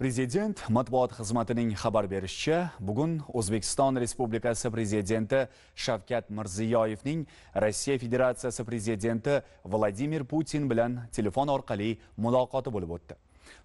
prezident matbuot xizmatining xabar berishicha bugun o'zbekiston respublikasi prezidenti shavkat mirziyoyevning rossiya federatsiyasi prezidenti vladimir putin bilan telefon orqali muloqoti bo'lib o'tdi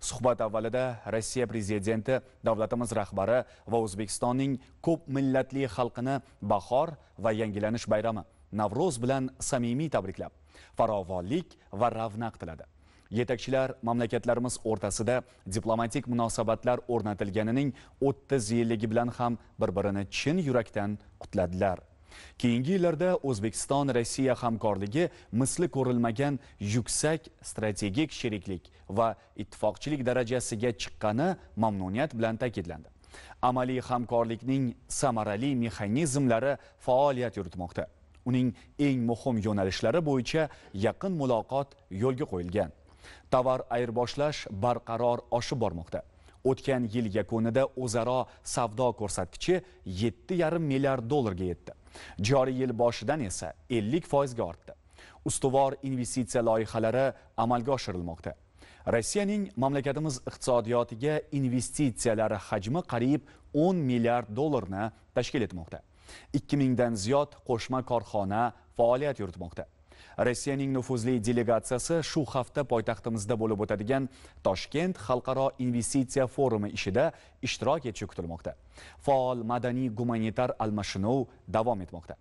suhbat avvalida rossiya prezidenti davlatimiz rahbari va o'zbekistonning ko'p millatli xalqini bahor va yangilanish bayrami navro'z bilan samimiy tabriklab farovonlik va ravnaq tiladi yetakchilar mamlakatlarimiz o'rtasida diplomatik munosabatlar o'rnatilganining 30 yilligi bilan ham bir-birini chin yurakdan qutladilar. Keyingi yillarda O'zbekiston Rossiya hamkorligi misli ko'rilmagan yuksak strategik sheriklik va ittifoqchilik darajasiga chiqqani mamnuniyat bilan ta'kidlandi. Amaliy hamkorlikning samarali mexanizmlari faoliyat yuritmoqda. Uning eng muhim yo'nalishlari bo'yicha yaqin muloqot yo'lga qo'yilgan. Tovar ayirboshlash barqaror oshib bormoqda. O'tgan yil yakunida o'zaro savdo ko'rsatkichi 7,5 milliard dollarga yetdi. Joriy yil boshidan esa 50 foizga ortdi. Ustuvor investitsiya loyihalari amalga oshirilmoqda. Rossiyaning mamlakatimiz iqtisodiyotiga investitsiyalari hajmi qariyb 10 milliard dollarni tashkil etmoqda. 2000 dan ziyod qo'shma korxona faoliyat yuritmoqda. rossiyaning nufuzli delegatsiyasi shu hafta poytaxtimizda bo'lib o'tadigan toshkent xalqaro investitsiya forumi ishida ishtirok etishi kutilmoqda faol madaniy gumanitar almashinuv davom etmoqda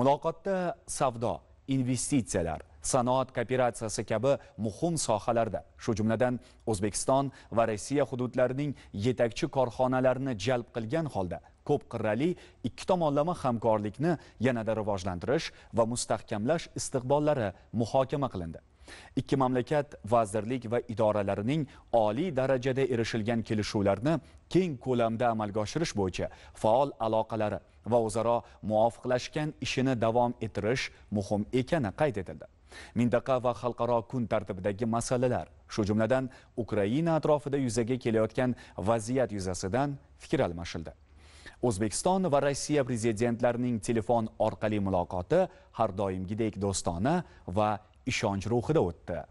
muloqotda savdo investitsiyalar sanoat kooperatsiyasi kabi muhim sohalarda shu jumladan o'zbekiston va rossiya hududlarining yetakchi korxonalarini jalb qilgan holda ko'p qirrali ikki tomonlama hamkorlikni yanada rivojlantirish va mustahkamlash istiqbollari muhokama qilindi ikki mamlakat vazirlik va idoralarining oliy darajada erishilgan kelishuvlarni keng ko'lamda amalga oshirish bo'yicha faol aloqalari va o'zaro muvofiqlashgan ishini davom ettirish muhim ekani qayd etildi mintaqa va xalqaro kun tartibidagi masalalar shu jumladan ukraina atrofida yuzaga kelayotgan vaziyat yuzasidan fikr almashildi O'zbekiston va Rossiya prezidentlarining telefon orqali muloqoti har doimgidek do'stona va ishonch ruhida o'tdi.